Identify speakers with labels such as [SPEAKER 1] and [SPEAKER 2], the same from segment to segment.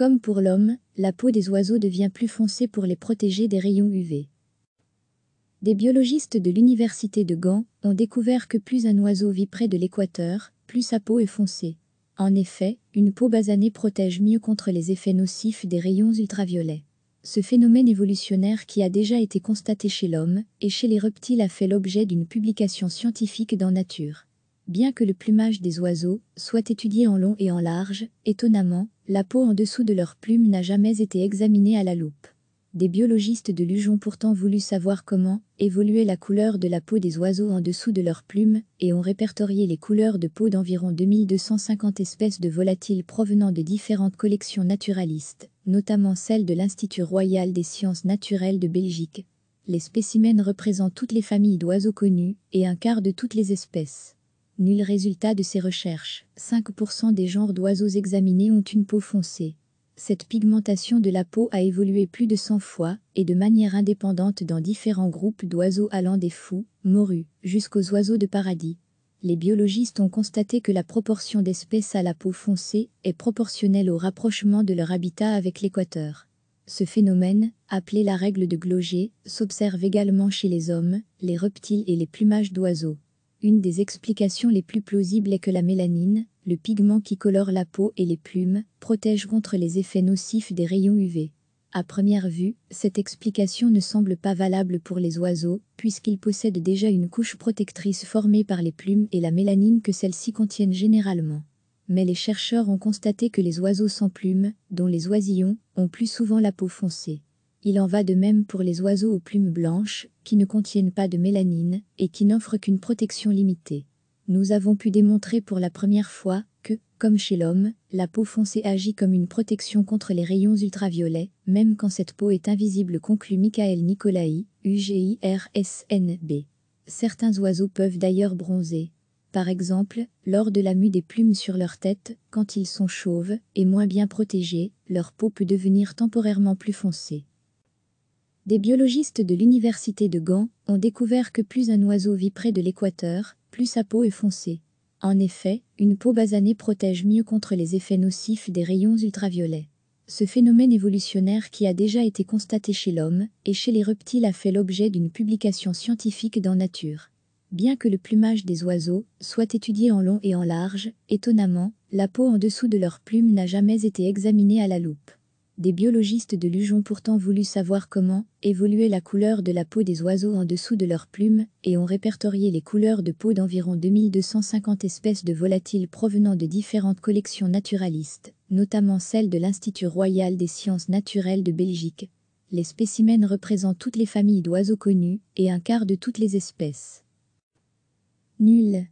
[SPEAKER 1] Comme pour l'homme, la peau des oiseaux devient plus foncée pour les protéger des rayons UV. Des biologistes de l'université de Gand ont découvert que plus un oiseau vit près de l'équateur, plus sa peau est foncée. En effet, une peau basanée protège mieux contre les effets nocifs des rayons ultraviolets. Ce phénomène évolutionnaire qui a déjà été constaté chez l'homme et chez les reptiles a fait l'objet d'une publication scientifique dans Nature bien que le plumage des oiseaux soit étudié en long et en large, étonnamment, la peau en dessous de leurs plumes n'a jamais été examinée à la loupe. Des biologistes de Luge ont pourtant voulu savoir comment évoluait la couleur de la peau des oiseaux en dessous de leurs plumes et ont répertorié les couleurs de peau d'environ 2250 espèces de volatiles provenant de différentes collections naturalistes, notamment celle de l'Institut royal des sciences naturelles de Belgique. Les spécimens représentent toutes les familles d'oiseaux connues et un quart de toutes les espèces. Nul résultat de ces recherches. 5% des genres d'oiseaux examinés ont une peau foncée. Cette pigmentation de la peau a évolué plus de 100 fois et de manière indépendante dans différents groupes d'oiseaux allant des fous, morus, jusqu'aux oiseaux de paradis. Les biologistes ont constaté que la proportion d'espèces à la peau foncée est proportionnelle au rapprochement de leur habitat avec l'équateur. Ce phénomène, appelé la règle de Gloger, s'observe également chez les hommes, les reptiles et les plumages d'oiseaux. Une des explications les plus plausibles est que la mélanine, le pigment qui colore la peau et les plumes, protège contre les effets nocifs des rayons UV. À première vue, cette explication ne semble pas valable pour les oiseaux, puisqu'ils possèdent déjà une couche protectrice formée par les plumes et la mélanine que celles-ci contiennent généralement. Mais les chercheurs ont constaté que les oiseaux sans plumes, dont les oisillons, ont plus souvent la peau foncée. Il en va de même pour les oiseaux aux plumes blanches, qui ne contiennent pas de mélanine et qui n'offrent qu'une protection limitée. Nous avons pu démontrer pour la première fois que, comme chez l'homme, la peau foncée agit comme une protection contre les rayons ultraviolets, même quand cette peau est invisible conclut Michael Nicolai, UGIRSNB. Certains oiseaux peuvent d'ailleurs bronzer. Par exemple, lors de la mue des plumes sur leur tête, quand ils sont chauves et moins bien protégés, leur peau peut devenir temporairement plus foncée des biologistes de l'université de Gand ont découvert que plus un oiseau vit près de l'équateur, plus sa peau est foncée. En effet, une peau basanée protège mieux contre les effets nocifs des rayons ultraviolets. Ce phénomène évolutionnaire qui a déjà été constaté chez l'homme et chez les reptiles a fait l'objet d'une publication scientifique dans Nature. Bien que le plumage des oiseaux soit étudié en long et en large, étonnamment, la peau en dessous de leurs plumes n'a jamais été examinée à la loupe des biologistes de Lujon pourtant voulu savoir comment évoluait la couleur de la peau des oiseaux en dessous de leurs plumes et ont répertorié les couleurs de peau d'environ 2250 espèces de volatiles provenant de différentes collections naturalistes, notamment celle de l'Institut royal des sciences naturelles de Belgique. Les spécimens représentent toutes les familles d'oiseaux connus et un quart de toutes les espèces. Nul.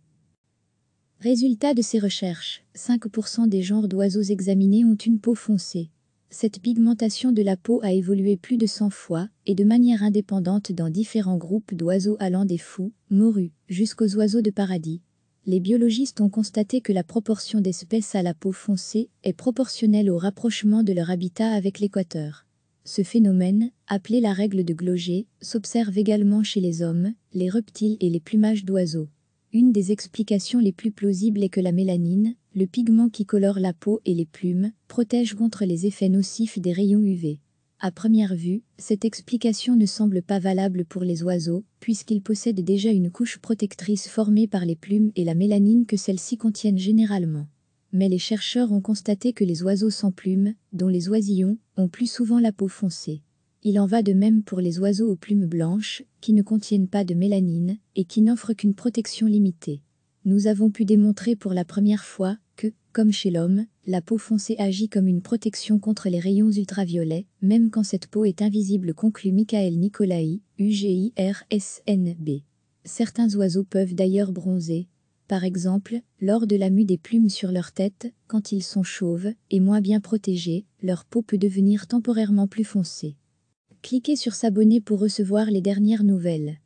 [SPEAKER 1] Résultat de ces recherches, 5% des genres d'oiseaux examinés ont une peau foncée. Cette pigmentation de la peau a évolué plus de 100 fois et de manière indépendante dans différents groupes d'oiseaux allant des fous, morus, jusqu'aux oiseaux de paradis. Les biologistes ont constaté que la proportion d'espèces à la peau foncée est proportionnelle au rapprochement de leur habitat avec l'équateur. Ce phénomène, appelé la règle de Gloger, s'observe également chez les hommes, les reptiles et les plumages d'oiseaux. Une des explications les plus plausibles est que la mélanine, le pigment qui colore la peau et les plumes, protège contre les effets nocifs des rayons UV. À première vue, cette explication ne semble pas valable pour les oiseaux, puisqu'ils possèdent déjà une couche protectrice formée par les plumes et la mélanine que celles-ci contiennent généralement. Mais les chercheurs ont constaté que les oiseaux sans plumes, dont les oisillons, ont plus souvent la peau foncée. Il en va de même pour les oiseaux aux plumes blanches, qui ne contiennent pas de mélanine et qui n'offrent qu'une protection limitée. Nous avons pu démontrer pour la première fois que, comme chez l'homme, la peau foncée agit comme une protection contre les rayons ultraviolets, même quand cette peau est invisible conclut Michael Nicolai, UGIRSNB. Certains oiseaux peuvent d'ailleurs bronzer, par exemple, lors de la mue des plumes sur leur tête, quand ils sont chauves et moins bien protégés, leur peau peut devenir temporairement plus foncée. Cliquez sur s'abonner pour recevoir les dernières nouvelles.